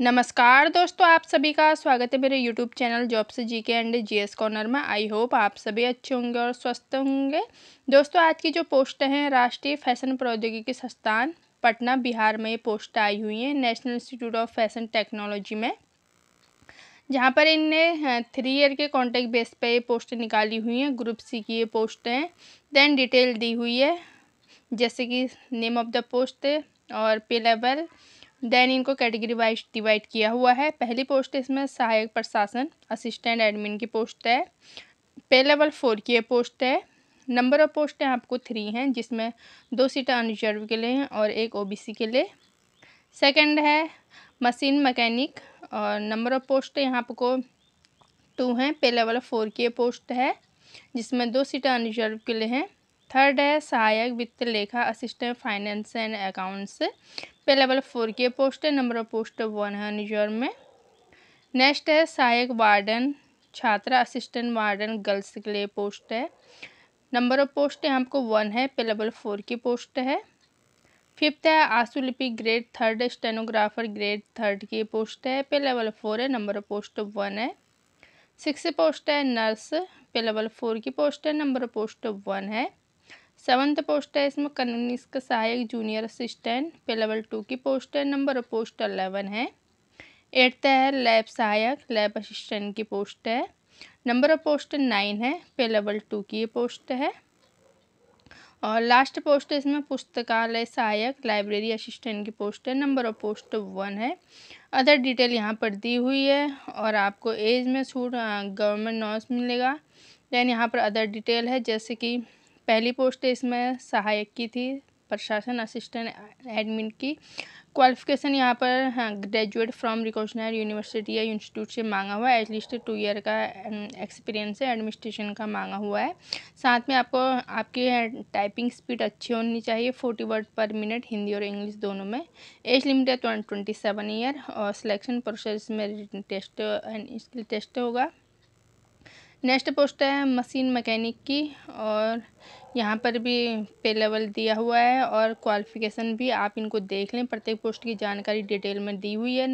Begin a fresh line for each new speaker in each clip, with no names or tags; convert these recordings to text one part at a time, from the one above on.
नमस्कार दोस्तों आप सभी का स्वागत है मेरे यूट्यूब चैनल जॉब से के एंड जी एस कॉर्नर में आई होप आप सभी अच्छे होंगे और स्वस्थ होंगे दोस्तों आज की जो पोस्ट हैं राष्ट्रीय फैशन प्रौद्योगिकी संस्थान पटना बिहार में पोस्ट आई हुई हैं national institute of fashion technology में जहाँ पर इनने थ्री हाँ, ईयर के कॉन्टेक्ट बेस पर ये पोस्ट निकाली हुई हैं ग्रुप सी की ये पोस्ट हैं देन डिटेल दी हुई है जैसे कि नेम ऑफ द पोस्ट और पे लेवल देन इनको कैटेगरी वाइज डिवाइड किया हुआ है पहली पोस्ट है इसमें सहायक प्रशासन असिस्टेंट एडमिन की पोस्ट है पे लेवल फोर की पोस्ट है नंबर ऑफ पोस्ट है आपको थ्री हैं जिसमें दो सीटें अनरिजर्व के लिए हैं और एक ओबीसी के लिए सेकंड है मशीन मैकेनिक और नंबर ऑफ पोस्ट यहाँ आपको टू हैं पे लेवल फोर की पोस्ट है जिसमें दो सीटें अनरिजर्व के लिए हैं थर्ड है सहायक वित्त लेखा assistant finance and accounts pay level four की पोस्ट है नंबर ऑफ पोस्ट वन है निजोर में नेक्स्ट है सहायक वार्डन छात्रा असिस्टेंट वार्डन गर्ल्स के लिए पोस्ट है नंबर ऑफ पोस्ट यहाँ आपको वन है पे लेवल फोर की पोस्ट है फिफ्थ है आंसू लिपि grade third stenographer grade third की पोस्ट है पे लेवल फोर है नंबर ऑफ पोस्ट वन है सिक्स पोस्ट है नर्स पे लेवल फोर की पोस्ट है नंबर ऑफ पोस्ट वन है सेवन्थ पोस्ट है इसमें कनिष्क सहायक junior assistant pay level two की पोस्ट है नंबर ऑफ पोस्ट अलेवन है एट्थ है लैब सहायक लैब असिस्टेंट की पोस्ट है नंबर ऑफ पोस्ट नाइन है पे लेवल टू की ये पोस्ट है और लास्ट पोस्ट है इसमें पुस्तकालय सहायक लाइब्रेरी असिस्टेंट की पोस्ट है नंबर ऑफ पोस्ट वन है अदर डिटेल यहाँ पर दी हुई है और आपको एज में छूट गवर्नमेंट नॉस मिलेगा देन यहाँ पर अदर डिटेल है जैसे कि पहली पोस्ट इसमें सहायक की थी प्रशासन असिस्टेंट एडमिन की क्वालिफिकेशन यहाँ पर हाँ ग्रेजुएट फ्रॉम रिकॉशनर यूनिवर्सिटी या इंस्टीट्यूट से मांगा हुआ है एटलीस्ट टू ईयर का एक्सपीरियंस um, है एडमिनिस्ट्रेशन का मांगा हुआ है साथ में आपको आपकी टाइपिंग हाँ, स्पीड अच्छी होनी चाहिए forty word per minute Hindi और इंग्लिश दोनों में एज लिमिट है ट्वेंटी सेवन ईयर और सिलेक्शन प्रोसेस में टेस्ट एंड स्किल टेस्ट होगा नेक्स्ट पोस्ट है मशीन मैकेनिक की और यहाँ पर भी पे लेवल दिया हुआ है और क्वालिफिकेशन भी आप इनको देख लें प्रत्येक पोस्ट की जानकारी डिटेल में दी हुई है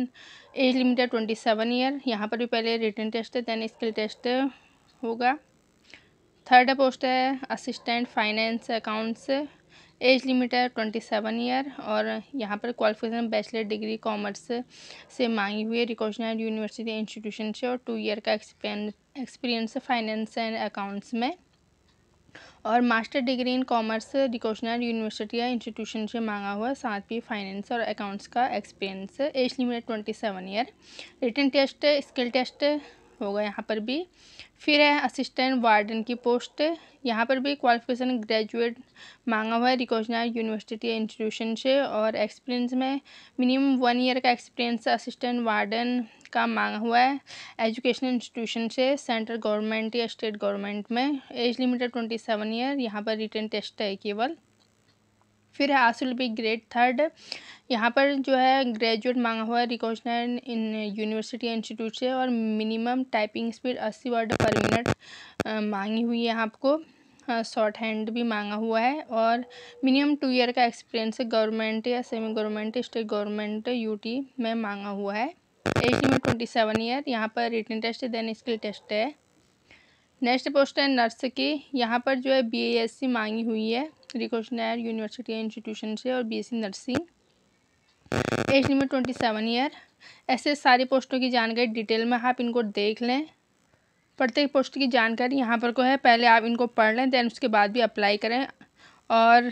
age limited twenty seven year यहाँ पर भी पहले रिटर्न टेस्ट है दैन स्किल टेस्ट होगा थर्ड पोस्ट है assistant finance accounts age limit है ट्वेंटी सेवन ईयर और यहाँ पर क्वालिफिकेशन बैचलर डिग्री कॉमर्स से मांगी हुई है रिकॉग्नाइज यूनिवर्सिटी इंस्टीट्यूशन से और टू ईयर का experience experience finance and accounts में और मास्टर डिग्री इन कॉमर्स डिकोशनल यूनिवर्सिटी या इंस्टीट्यूशन से मांगा हुआ साथ भी फाइनेंस और अकाउंट्स का experience age limit twenty seven year written test skill test होगा यहाँ पर भी फिर है असिस्टेंट वार्डन की पोस्ट यहाँ पर भी क्वालिफिकेशन ग्रेजुएट मांगा हुआ है रिकोजनाइज यूनिवर्सिटी या इंस्टीट्यूशन से और एक्सपीरियंस में मिनिमम वन ईयर का एक्सपीरियंस असिस्टेंट वार्डन का मांगा हुआ है एजुकेशन इंस्टीट्यूशन से सेंट्रल गवर्नमेंट या स्टेट गवर्नमेंट में age limited twenty seven year यहाँ पर रिटर्न टेस्ट है केवल फिर है आसुल बी ग्रेड थर्ड यहाँ पर जो है ग्रेजुएट मांगा हुआ है रिकॉशन इन यूनिवर्सिटी इंस्टीट्यूट से और मिनिमम टाइपिंग स्पीड अस्सी वर्ड पर मिनट मांगी हुई है आपको शॉर्ट हैंड भी मांगा हुआ है और मिनिमम टू ईयर का एक्सपीरियंस गवर्नमेंट या semi government state government UT में मांगा हुआ है एटीन में ट्वेंटी सेवन ईयर यहाँ पर रिटर्न टेस्ट है देन स्किल टेस्ट है नेक्स्ट पोस्ट है नर्स की यहाँ पर जो है बीएससी मांगी हुई है रिकोशनर यूनिवर्सिटी इंस्टीट्यूशन से और BSc nursing age limit twenty seven year ऐसे सारी पोस्टों की जानकारी डिटेल में आप इनको देख लें प्रत्येक पोस्ट की जानकारी यहाँ पर को है पहले आप इनको पढ़ लें दैन उसके बाद भी अप्लाई करें और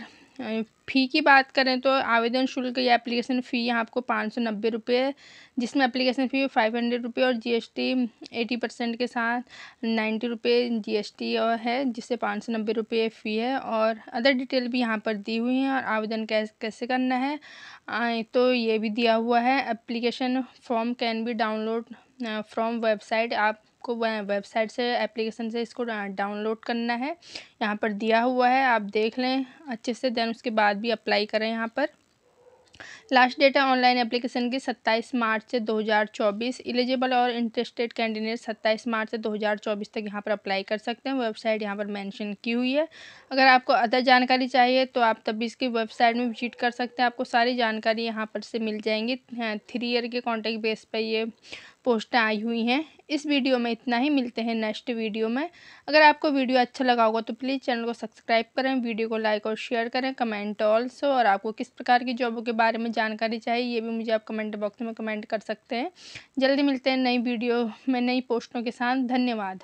फ़ी की बात करें तो आवेदन शुल्क या एप्लीकेशन फ़ी यहाँ आपको पाँच सौ नब्बे रुपये जिसमें एप्लीकेशन फ़ी फाइव हंड्रेड रुपये और जीएसटी एटी परसेंट के साथ नाइन्टी रुपये टी और है जिससे पाँच सौ नब्बे रुपये फ़ी है और अदर डिटेल भी यहाँ पर दी हुई हैं और आवेदन कैसे कैसे करना है तो ये भी दिया हुआ है application form can be download from website आप आपको वेबसाइट से एप्लीकेशन से इसको डाउनलोड करना है यहाँ पर दिया हुआ है आप देख लें अच्छे से देन उसके बाद भी अप्लाई करें यहाँ पर लास्ट डेट है ऑनलाइन एप्लीकेशन की 27 मार्च से 2024 एलिजिबल और इंटरेस्टेड कैंडिडेट 27 मार्च से 2024 तक यहाँ पर अप्लाई कर सकते हैं वेबसाइट यहाँ पर मेंशन की हुई है अगर आपको अदर जानकारी चाहिए तो आप तभी इसकी वेबसाइट में विजिट कर सकते हैं आपको सारी जानकारी यहाँ पर से मिल जाएंगी थ्री ईयर के कॉन्टैक्ट बेस पर ये पोस्टें आई हुई हैं इस वीडियो में इतना ही मिलते हैं नेक्स्ट वीडियो में अगर आपको वीडियो अच्छा लगा होगा तो प्लीज़ चैनल को सब्सक्राइब करें वीडियो को लाइक और शेयर करें कमेंट ऑल्सो और आपको किस प्रकार की जॉबों के बारे में जानकारी चाहिए ये भी मुझे आप कमेंट बॉक्स में कमेंट कर सकते हैं जल्दी मिलते हैं नई वीडियो में नई पोस्टों के साथ धन्यवाद